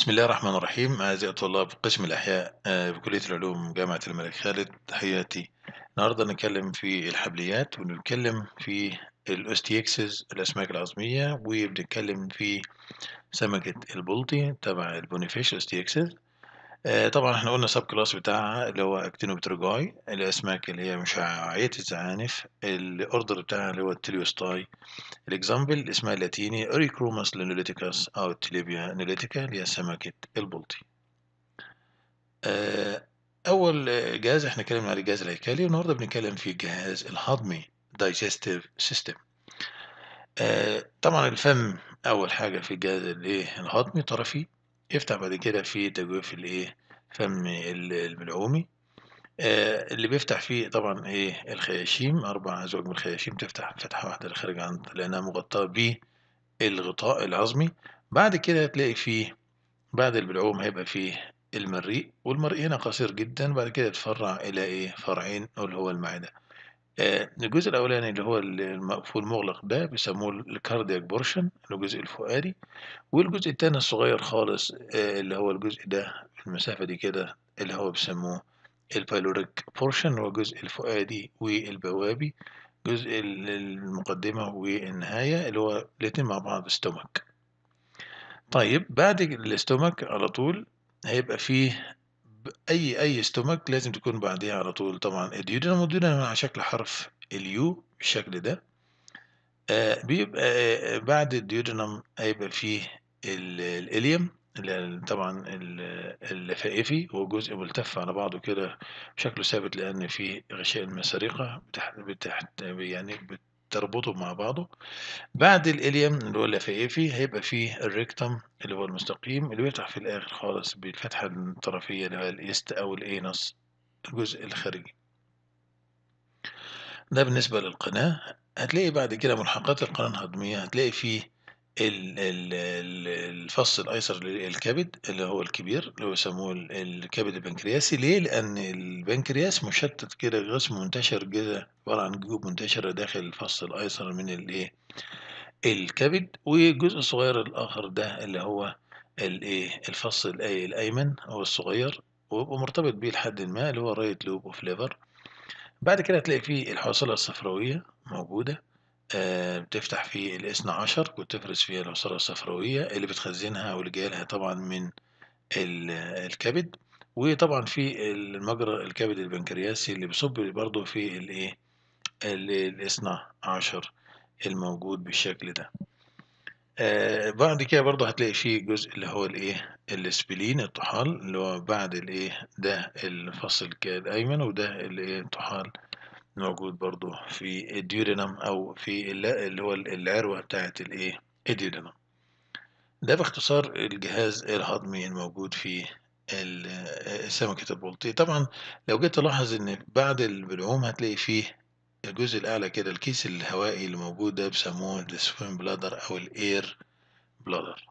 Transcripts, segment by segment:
بسم الله الرحمن الرحيم أعزائي الطلاب قسم الأحياء آه، بكلية العلوم جامعة الملك خالد تحياتي النهاردة نتكلم في الحبليات ونتكلم في الأستيكسز الأسماك العظمية وبنتكلم في سمكة البلطي تبع البونيفيش أستيكسز آه، طبعا احنا قلنا سب كلاس بتاعها اللي هو اكتينوبتروجاي الاسماك اللي هي مشعاعية الزعانف الاوردر بتاعها اللي هو التليوستاي الاكزامبل اسمها اللاتيني اريكروماس لانوليتيكاس او التليبيا نوليتيكا اللي هي سمكة البلطي آه، اول جهاز احنا اتكلمنا عليه الجهاز الهيكلي والنهارده بنتكلم في الجهاز الهضمي دايجستيف آه، سيستم طبعا الفم اول حاجة في الجهاز إيه؟ الهضمي طرفي يفتح بعد كده في تجويف الايه فم الملعومي آه اللي بيفتح فيه طبعا ايه الخياشيم اربع ازواج من الخياشيم تفتح فتحه واحده للخارج عن لانها مغطاه بالغطاء العظمي بعد كده تلاقي فيه بعد البلعوم هيبقى فيه المريء والمريء هنا قصير جدا بعد كده يتفرع الى ايه فرعين اللي هو المعده آه، الجزء الأولاني اللي هو المقفول مغلق ده بيسموه الكاردياك بورشن الجزء الفؤادي، والجزء التاني الصغير خالص آه، اللي هو الجزء ده المسافة دي كده اللي هو بيسموه البايلوريك بورشن هو الجزء الفؤادي والبوابي، جزء المقدمة والنهاية اللي هو الاتنين مع بعض استومك طيب بعد الاستومك على طول هيبقى فيه أي أي استومك لازم تكون بعديها على طول طبعا الديودينم والديودينم على شكل حرف اليو بالشكل ده آه بيبقى آه, آه، بعد الديودنم هيبقى فيه الإليم طبعا اللفائفي هو جزء ملتف على بعضه كده شكله ثابت لأن فيه غشاء المسارقة بتحت بتحت يعني بت تربطه مع بعضه بعد الإليم اللي هو اللفائفي إيه، هيبقى فيه الريكتم اللي هو المستقيم اللي بيفتح في الآخر خالص بالفتحة الطرفية اللي هو الإيست أو الإينس الجزء الخارجي ده بالنسبة للقناة هتلاقي بعد كده ملحقات القناة الهضمية هتلاقي فيه الفص الايسر للكبد اللي هو الكبير اللي هو يسموه الكبد البنكرياسي ليه لان البنكرياس مشتت كده غاز منتشر كده عباره عن جيوب منتشره داخل الفص الايسر من الايه الكبد والجزء الصغير الاخر ده اللي هو الايه الفص الايمن هو الصغير ويبقى مرتبط بيه لحد ما اللي هو رايت لوب اوف ليفر بعد كده هتلاقي فيه الحوصله الصفراويه موجوده آه، بتفتح فيه الاثنى عشر وتفرز فيها العصارة الصفراوية اللي بتخزنها أو اللي جايلها طبعا من الكبد وطبعا في المجرى الكبد البنكرياسي اللي بيصب برضه في الايه الاثنى عشر الموجود بالشكل ده آه، بعد كده برضه هتلاقي فيه جزء اللي هو الايه السبلين الطحال اللي هو بعد الايه ده الفصل الأيمن وده الايه الطحال موجود برضو في الديورينم او في اللي هو العروه بتاعه الايه الديورينم ده باختصار الجهاز الهضمي الموجود في السمكة البلطي طبعا لو جيت تلاحظ ان بعد البلعوم هتلاقي فيه الجزء الاعلى كده الكيس الهوائي اللي موجود ده بيسموه السوين بلادر او الاير بلادر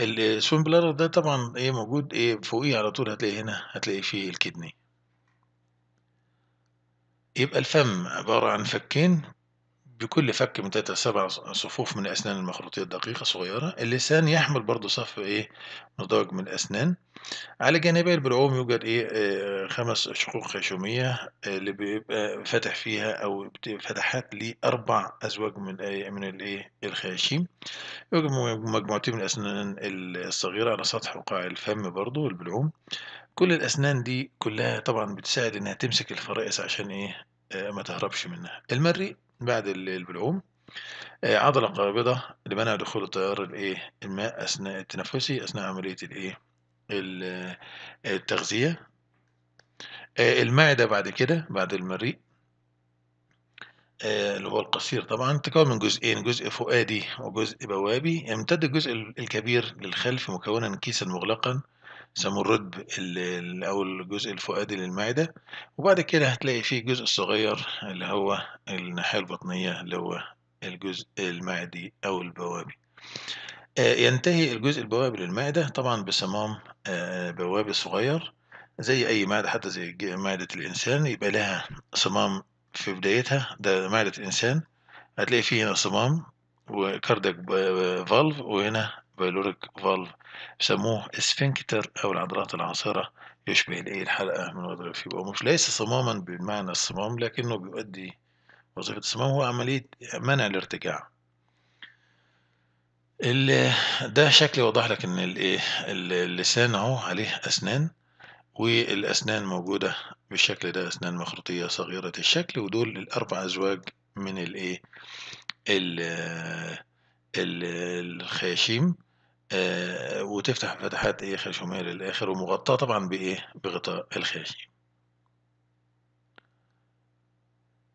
السوين بلادر ده طبعا ايه موجود ايه فوقيه على طول هتلاقي هنا هتلاقي فيه الكدني يبقى الفم عبارة عن فكين بكل فك من تلاتة سبع صفوف من الأسنان المخروطية الدقيقة صغيرة اللسان يحمل برضو صف إيه نضاج من الأسنان على جانبي البلعوم يوجد إيه آه، خمس شقوق خيشومية آه، اللي بيبقى فتح فيها أو فتحات لأربع أزواج من إيه من الإيه الخياشيم يوجد مجموعتين من الأسنان الصغيرة على سطح وقاع الفم برضو البلعوم كل الأسنان دي كلها طبعا بتساعد إنها تمسك الفرائس عشان إيه آه، ما تهربش منها المريء بعد البلعوم آه، عضلة قابضة لمنع دخول التيار الايه الماء اثناء التنفسي اثناء عملية الايه آه، التغذية آه، المعدة بعد كده بعد المريء اللي هو القصير طبعا تكون من جزئين جزء فؤادي وجزء بوابي يمتد الجزء الكبير للخلف مكونا كيسا مغلقا سمو الرتب أو الجزء الفؤادي للمعدة وبعد كده هتلاقي فيه جزء صغير اللي هو الناحية البطنية اللي هو الجزء المعدي أو البوابي آه، ينتهي الجزء البوابي للمعدة طبعا بصمام آه، بوابي صغير زي أي معدة حتى زي معدة الإنسان يبقى لها صمام في بدايتها ده معدة الإنسان هتلاقي فيه هنا صمام وكاردك آه، فالف وهنا بايلوريك فالف سموه اسفنكتر أو العضلات العاصره يشبه الإيه الحلقة من وضع الفيبر مش ليس صماما بمعنى الصمام لكنه بيؤدي وظيفة الصمام هو عملية منع الارتجاع ده شكل يوضح لك ان الايه اللسان اهو عليه اسنان والاسنان موجوده بالشكل ده اسنان مخروطيه صغيره الشكل ودول الاربع ازواج من الايه الخياشيم آه، وتفتح فتحات ايه خشوميه للآخر ومغطاة طبعا بإيه بغطاء الخياشيم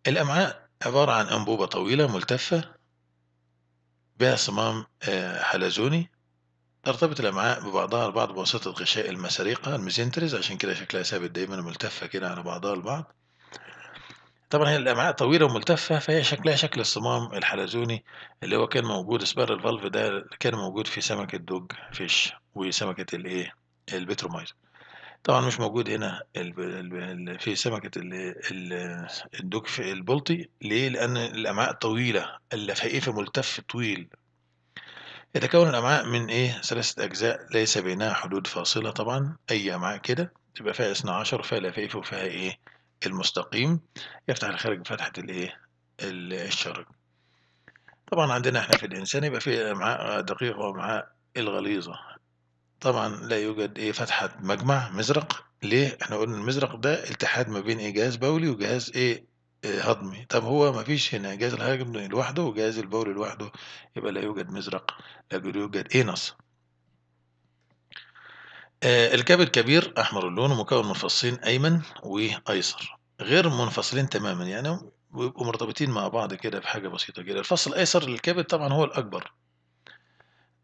الأمعاء عبارة عن أنبوبة طويلة ملتفة بها صمام آه، حلزوني ترتبط الأمعاء ببعضها البعض بواسطة غشاء المساريقة الميزنتريز عشان كده شكلها ثابت دايما ملتفة كده على بعضها البعض طبعًا هي الأمعاء طويلة وملتفة، فهي شكلها شكل الصمام الحلزوني اللي هو كان موجود سبار الفالف ده كان موجود في سمكة دوج فيش وسمكة الإيه، البتروميز طبعًا مش موجود هنا ال في سمكة ال ال الدوج في البلطي ليه؟ لأن الأمعاء طويلة، اللفائف ملتف طويل. يتكون الأمعاء من إيه، ثلاثة أجزاء ليس بينها حدود فاصلة طبعًا، أي أمعاء كده تبقى فيها 12 وفيها لفائف وفيها إيه المستقيم يفتح الخارج بفتحة الايه الشرج طبعا عندنا احنا في الانسان يبقى في امعاء دقيقة وامعاء الغليظة طبعا لا يوجد ايه فتحة مجمع مزرق ليه احنا قلنا المزرق ده التحاد ما بين ايه جهاز بولي وجهاز ايه اه، هضمي طب هو ما فيش هنا جهاز الهضمي لوحده وجهاز البول لوحده يبقى لا يوجد مزرق لا يوجد ايه نص آه، الكاب الكبير أحمر اللون ومكون من فصين أيمن وأيسر غير منفصلين تماما يعني ويبقوا مرتبطين مع بعض كده بحاجة بسيطة كده الفصل الأيسر للكبد طبعا هو الأكبر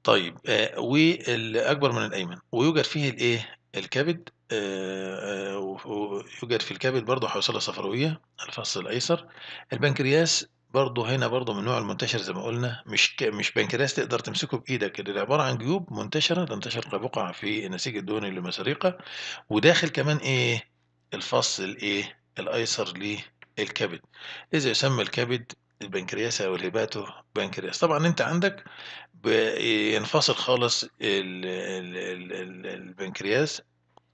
طيب آه والأكبر من الأيمن ويوجد فيه الإيه الكبد آه, آه، ويوجد في الكبد برضه حوصلة صفراوية الفصل الأيسر البنكرياس برضه هنا برضه من النوع المنتشر زي ما قلنا مش ك... مش بنكرياس تقدر تمسكه بايدك اللي عباره عن جيوب منتشره تنتشر كبقع في النسيج الدهني الليمفاويقه وداخل كمان ايه الفص الايه الايسر للكبد اذا يسمى الكبد البنكرياس او الهباتو بنكرياس طبعا انت عندك بينفصل خالص البنكرياس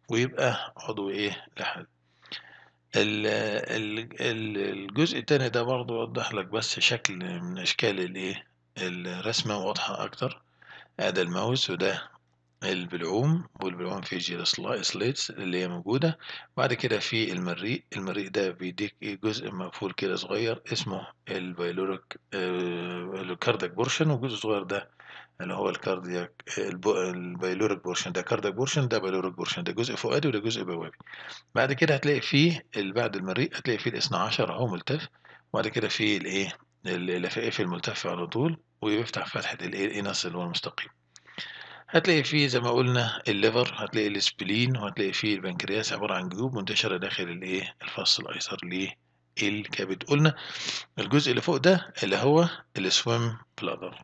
ويبقى عضو ايه لحد الجزء التاني ده برضو أوضح لك بس شكل من أشكال الإيه الرسمة واضحة أكتر هذا الماوس وده البلعوم والبلعوم في جيل سليتس اللي هي موجودة بعد كده في المريء المريء ده بيديك جزء مقفول كده صغير اسمه البيلوريك الكاردك آه، بورشن والجزء الصغير ده اللي هو الكاردياك البايلوريك بورشن ده كاردياك بورشن ده بايلوريك بورشن ده جزء فؤادي وده جزء بوابي بعد كده هتلاقي فيه بعد المريء هتلاقي فيه الاثنى عشر اهو ملتف وبعد كده فيه الايه اللفائف الملتف على طول وبيفتح فتحه الايه الانس إيه، اللي هو المستقيم هتلاقي فيه زي ما قلنا الليفر هتلاقي السبلين وهتلاقي فيه البنكرياس عبارة عن جيوب منتشرة داخل الايه الفص الأيسر للكبد قلنا الجزء اللي فوق ده اللي هو السويم بلادر